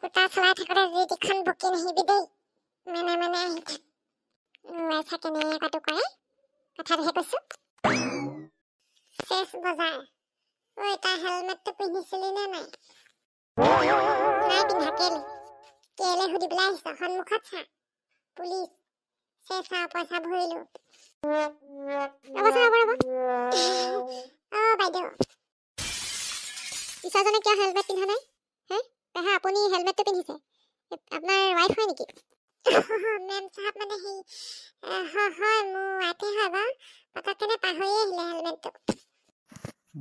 কুটা চলাই থাকোঁতে যি কেইখন বুকিং সিবি দেই মানে মানে ল'ৰা কেনেকৈ কাটো কৰে কথাটোহে কৈছোঁ শেষ বজাৰ ঐ তাৰ হেলমেটটো পিন্ধিছিলি নে নাই নাই পিন্ধা কেলি কেলে সুধিবলৈ আহিছ সন্মুখত চা পুলিচ শেষ পইচা ভৰিলো ৰ'ব ৰ'ব অ' বাইদেউ ঈশ্বৰজনে কিয় হেলমেট পিন্ধা নাই আপুনি হেলমেটটো পিন্ধিছে আপোনাৰ ৱাইফ হয় নেকি মেম চাহাব মানে সেই হয় হয় মোৰ ৱাইফে হয় বাৰু পটককেনে পাহৰিয়ে আহিলে হেলমেটটো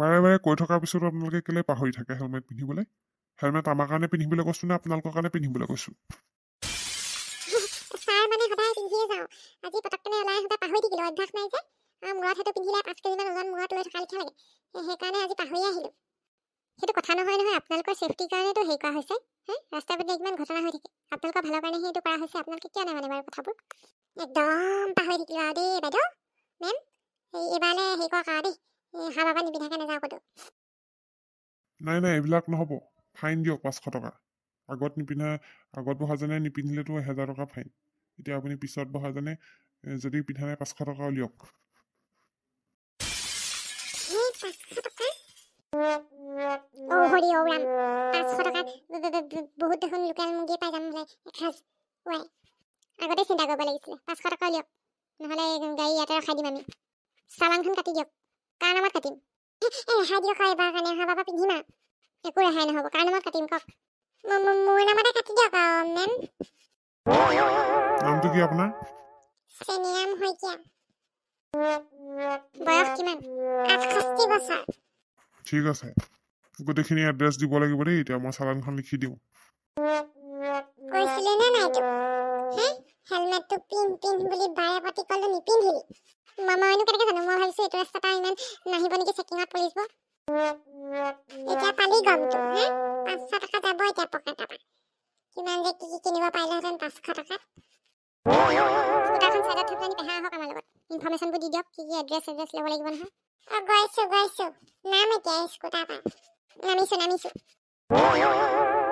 বাৰে বাৰে কৈ থকাৰ পিছতো আপোনালোকে কেলৈ পাহৰি থাকে হেলমেট পিন্ধিবলৈ হেলমেট আমাৰ কাৰণে পিন্ধিবলৈ কৈছোঁ নে আপোনালোকৰ কাৰণে পিন্ধিবলৈ কৈছোঁ ছাৰ মানে সদায় পিন্ধিয়ে যাওঁ আজি পটককেনে ওলাই আহোঁতে পাহৰি থাকিলোঁ অভ্যাস নাই যে আৰু মূৰত সেইটো পিন্ধিলে পাঁচ কেজিমান ওজন মূৰত লৈ থকা লিখা লাগে সেইকাৰণে আজি পাহৰিয়ে আহিলোঁ সেইটো কথা নহয় নহয় আপোনালোকৰ ছেফটিৰ কাৰণেতো হেৰি কৰা হৈছে হে ৰাস্তা পদূলি ইমান ঘটনা হৈ থাকে আপোনালোকৰ ভালৰ কাৰণে সেইটো কৰা হৈছে আপোনালোকে কিয় নাই মানে বাৰু কথাবোৰ একদম পাহৰি থাকিলোঁ আৰু দেই বাইদেউ মেম এই এইবাৰলৈ হেৰি কৰক আৰু দেই হাঁহ বাবা নিপিন্ধি নাযাওঁ ক'তো নাই নাই এইবিলাক নহ'ব ফাইন দিয়ক পাঁচশ টকা আগত নিপিন্ধা আগত বহাজনে নিপিন্ধিলেতো এহেজাৰ টকা ফাইন এতিয়া আপুনি পিছত বহাজনে যদি পিন্ধা নাই পাঁচশ টকা উলিয়াওক অ' হৰি অ' ৰাম পাঁচশ টকাত বহুত দেখোন লোকেল মুৰ্গী পাই যাম বোলে এসাঁজ ৱাই আগতে চিন্তা কৰিব লাগিছিলে পাঁচশ টকা উলিয়াওক নহ'লে গাড়ী ইয়াতে ৰখাই দিম আমি চালাংখন কাটি দিয়ক কাৰ নামত কাটিম এই ৰেহাই দিয়ক আৰু এইবাৰ কাৰণে অহা বাবা পিন্ধিমা একো ৰেহাই নহ'ব কাৰ নামত কাটিম কওক মোৰ নামতে কাটি দিয়ক মেম নামটো কি আপোনাৰ শ্ৰেণীৰাম শইকীয়া বয়স কিমান ঠিক আছে গোটেইখিনি এড্ৰেছ দিব লাগিব দেই এতিয়া মই চালানখন লিখি দিওঁ কিমান যে কি কি কিনিব পাৰিলেহেঁতেন পাঁচশ টকাত গোটাইখন চাইডত থাকিলে পেহা হওক আমাৰ লগত ইনফৰ্মেশ্যনবোৰ দি দিয়ক কি কি এড্ৰেছ এড্ৰেছ ল'ব লাগিব নহয় অ গৈছোঁ গৈছোঁ নাম এতিয়া স্কুটাৰ পৰা নামিছোঁ নামিছোঁ